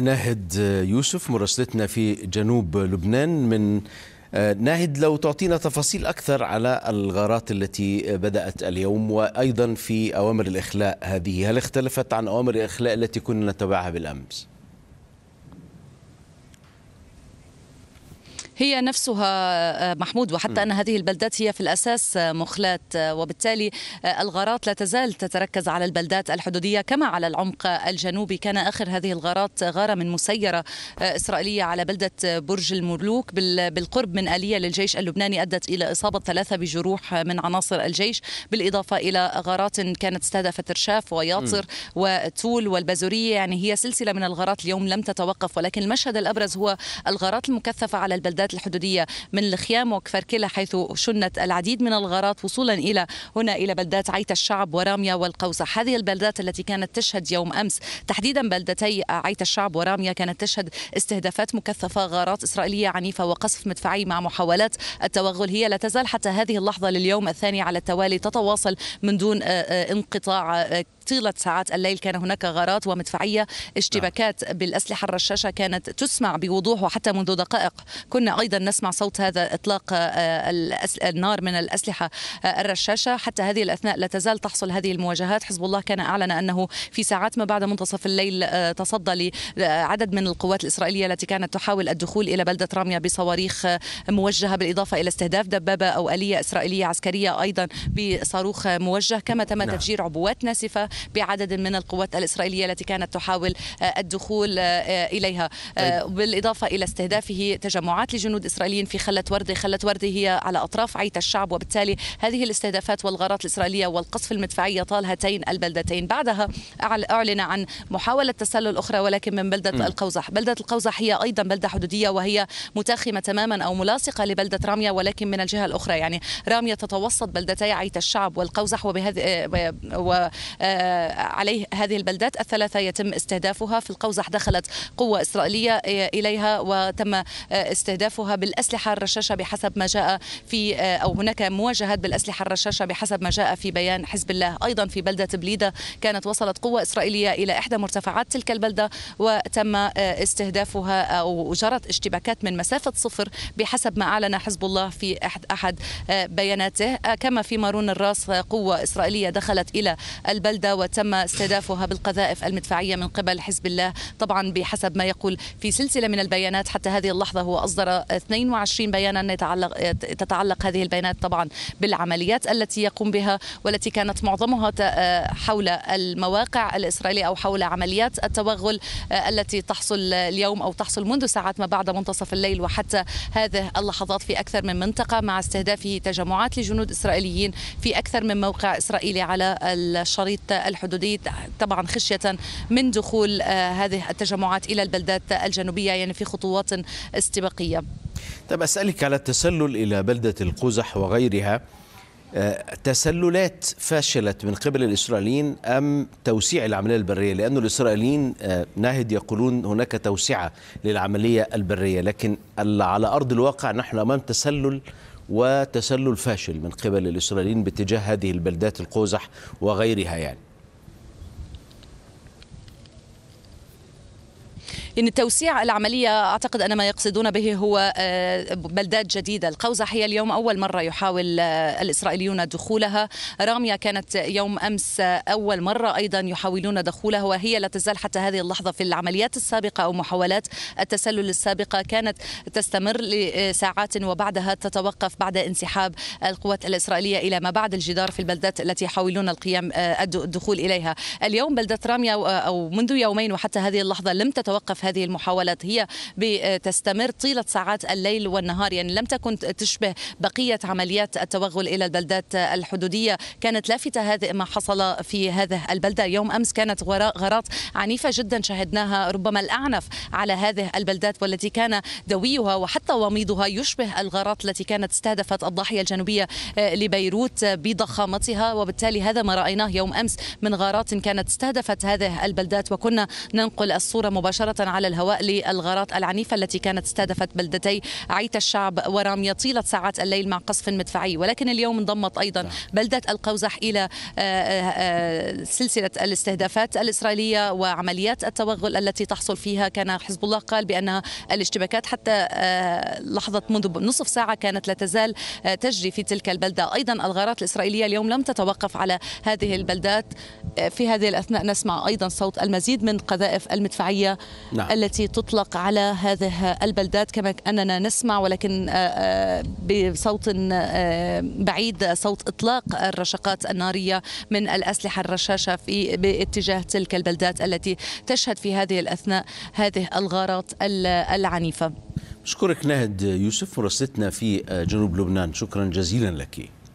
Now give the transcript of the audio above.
ناهد يوسف مراسلتنا في جنوب لبنان من آه، ناهد لو تعطينا تفاصيل أكثر على الغارات التي بدأت اليوم وأيضا في أوامر الإخلاء هذه هل اختلفت عن أوامر الإخلاء التي كنا نتبعها بالأمس؟ هي نفسها آه، محمود وحتى أن هذه البلدات هي في الأساس آه، مخلات آه، وبالتالي الغارات لا تزال تتركز على البلدات الحدودية كما على العمق الجنوبي كان آخر هذه الغارات غارة من مسيرة إسرائيلية على بلدة برج الملوك بالقرب من آلية للجيش اللبناني أدت إلى إصابة ثلاثة بجروح من عناصر الجيش بالإضافة إلى غارات كانت استهدفت رشاف وياطر وتول والبازورية يعني هي سلسلة من الغارات اليوم لم تتوقف ولكن المشهد الأبرز هو الغارات المكثفة على البلدات الحدودات الحدودية من الخيام وكفركلة حيث شنت العديد من الغارات وصولا إلى هنا إلى بلدات عيت الشعب وراميا والقوسة هذه البلدات التي كانت تشهد يوم أمس تحديدا بلدتي عيت الشعب وراميا كانت تشهد استهدافات مكثفة غارات إسرائيلية عنيفة وقصف مدفعي مع محاولات التوغل هي لا تزال حتى هذه اللحظة لليوم الثاني على التوالي تتواصل من دون آه، آه، انقطاع آه، طيلة ساعات الليل كان هناك غارات ومدفعية اشتباكات نعم. بالأسلحة الرشاشة كانت تسمع بوضوح وحتى منذ دقائق كنا أيضا نسمع صوت هذا إطلاق آه، النار من الأسلحة آه، الرشاشة حتى هذه الأثناء لا تزال تحصل هذه المواجهات حزب الله كان أعلن أنه في ساعات ما بعد منتصف الليل آه، تصدى لعدد من القوات الإسرائيلية التي كانت تحاول الدخول إلى بلدة رامية بصواريخ موجهة بالإضافة إلى استهداف دبابة أو آلية إسرائيلية عسكرية أيضا بصاروخ موجه كما تم نعم. تفجير عبوات ناسفة بعدد من القوات الإسرائيلية التي كانت تحاول آه، الدخول آه، آه، إليها طيب. بالإضافة إلى استهدافه تجمعات لجنود إسرائيليين في خلة وردي خلة وردي هي على أطراف عيت الشعب وبالتالي هذه الاستهدافات والغارات الإسرائيلية والقصف المدفعي يطال هاتين البلدتين بعدها أعلن عن محاولة تسلل أخرى ولكن من بلدة م. القوزح بلدة القوزح هي أيضا بلدة حدودية وهي متاخمة تماما أو ملاصقة لبلدة رامية ولكن من الجهة الأخرى يعني رامية تتوسط بلدتي عيت الشعب والقوزح وبهذه و آه، عليه هذه البلدات الثلاثة يتم استهدافها في القوزح دخلت قوة إسرائيلية آه، إليها وتم آه، استهدافها بالأسلحة الرشاشة بحسب ما جاء في أو هناك مواجهات بالأسلحة الرشاشة بحسب ما جاء في بيان حزب الله أيضا في بلدة بليدة كانت وصلت قوة إسرائيلية إلى إحدى مرتفعات تلك البلدة وتم استهدافها أو جرت اشتباكات من مسافة صفر بحسب ما أعلن حزب الله في أحد, أحد بياناته كما في مارون الراس قوة إسرائيلية دخلت إلى البلدة وتم استهدافها بالقذائف المدفعية من قبل حزب الله طبعا بحسب ما يقول في سلسلة من البيانات حتى هذه اللحظة هو أصدر 22 بيانا يتعلق تتعلق هذه البيانات طبعا بالعمليات التي يقوم بها والتي كانت معظمها حول المواقع الإسرائيلية أو حول عمليات التوغل التي تحصل اليوم أو تحصل منذ ساعات ما بعد منتصف الليل وحتى هذه اللحظات في أكثر من منطقة مع استهدافه تجمعات لجنود إسرائيليين في أكثر من موقع إسرائيلي على الشريط الحدودي طبعا خشية من دخول آه، هذه التجمعات إلى البلدات الجنوبية يعني في خطوات استباقية طب أسألك على التسلل إلى بلدة القزح وغيرها آه، تسللات فشلت من قبل الإسرائيليين أم توسيع العملية البرية لأن الإسرائيليين آه، ناهد يقولون هناك توسعة للعملية البرية لكن على أرض الواقع نحن أمام تسلل وتسلل فاشل من قبل الإسرائيليين باتجاه هذه البلدات القزح وغيرها يعني يعني توسيع العملية أعتقد أن ما يقصدون به هو آه، بلدات جديدة القوزح هي اليوم أول مرة يحاول آه، الإسرائيليون دخولها راميا كانت يوم أمس أول مرة أيضا يحاولون دخولها وهي لا تزال حتى هذه اللحظة في العمليات السابقة أو محاولات التسلل السابقة كانت تستمر لساعات وبعدها تتوقف بعد انسحاب القوات الإسرائيلية إلى ما بعد الجدار في البلدات التي يحاولون القيام آه، الدخول إليها اليوم بلدة راميا أو منذ يومين وحتى هذه اللحظة لم تتوقف هذه المحاولات هي بتستمر طيلة ساعات الليل والنهار يعني لم تكن تشبه بقية عمليات التوغل إلى البلدات الحدودية كانت لافتة هذه ما حصل في هذه البلدة يوم أمس كانت غارات عنيفة جدا شهدناها ربما الأعنف على هذه البلدات والتي كان دويها وحتى وميضها يشبه الغارات التي كانت استهدفت الضاحية الجنوبية آه، لبيروت بضخامتها وبالتالي هذا ما رأيناه يوم أمس من غارات كانت استهدفت هذه البلدات وكنا ننقل الصورة مباشرة على الهواء للغارات العنيفة التي كانت استهدفت بلدتي عيت الشعب ورامية طيلة ساعات الليل مع قصف مدفعي ولكن اليوم انضمت أيضا نعم. بلدة القوزح إلى آه، آه، آه، سلسلة الاستهدافات الإسرائيلية وعمليات التوغل التي تحصل فيها كان حزب الله قال بأنها الاشتباكات حتى لحظة منذ نصف ساعة كانت لا تزال تجري في تلك البلدة أيضا الغارات الإسرائيلية اليوم لم تتوقف على هذه البلدات في هذه الأثناء نسمع أيضا صوت المزيد من قذائف المدفعية نعم. نعم. التي تطلق على هذه البلدات كما أننا نسمع ولكن آه، آه، بصوت آه، بعيد صوت إطلاق الرشقات النارية من الأسلحة الرشاشة في باتجاه تلك البلدات التي تشهد في هذه الأثناء هذه الغارات العنيفة شكرك نهد يوسف مرستنا في جنوب لبنان شكرا جزيلا لك